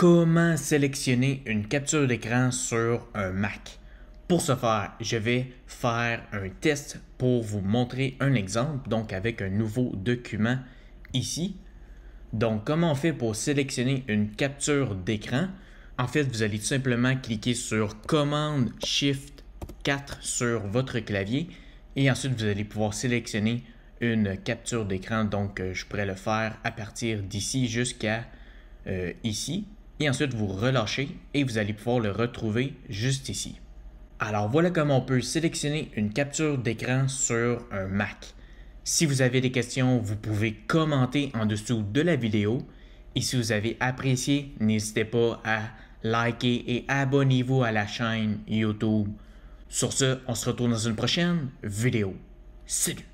Comment sélectionner une capture d'écran sur un Mac? Pour ce faire, je vais faire un test pour vous montrer un exemple, donc avec un nouveau document ici. Donc, comment on fait pour sélectionner une capture d'écran? En fait, vous allez tout simplement cliquer sur Commande Shift 4 sur votre clavier et ensuite vous allez pouvoir sélectionner une capture d'écran. Donc, euh, je pourrais le faire à partir d'ici jusqu'à euh, ici et ensuite vous relâchez et vous allez pouvoir le retrouver juste ici. Alors voilà comment on peut sélectionner une capture d'écran sur un Mac. Si vous avez des questions, vous pouvez commenter en dessous de la vidéo. Et si vous avez apprécié, n'hésitez pas à liker et abonnez-vous à la chaîne YouTube. Sur ce, on se retrouve dans une prochaine vidéo. Salut